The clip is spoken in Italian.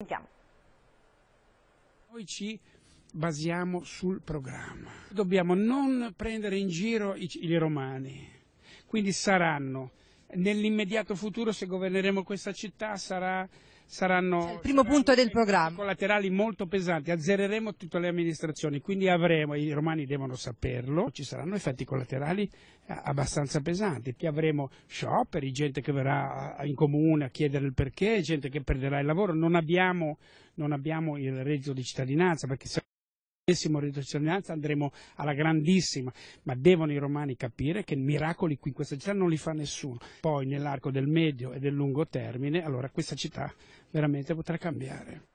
Sentiamo. Noi ci basiamo sul programma. Dobbiamo non prendere in giro i, i romani. Quindi saranno, nell'immediato futuro se governeremo questa città sarà saranno cioè, il primo saranno punto del programma. collaterali molto pesanti, azzereremo tutte le amministrazioni, quindi avremo, i romani devono saperlo, ci saranno effetti collaterali eh, abbastanza pesanti, avremo scioperi, gente che verrà in comune a chiedere il perché, gente che perderà il lavoro, non abbiamo, non abbiamo il reddito di cittadinanza perché pessimo ritorsionanza andremo alla grandissima, ma devono i romani capire che miracoli qui in questa città non li fa nessuno. Poi nell'arco del medio e del lungo termine, allora questa città veramente potrà cambiare.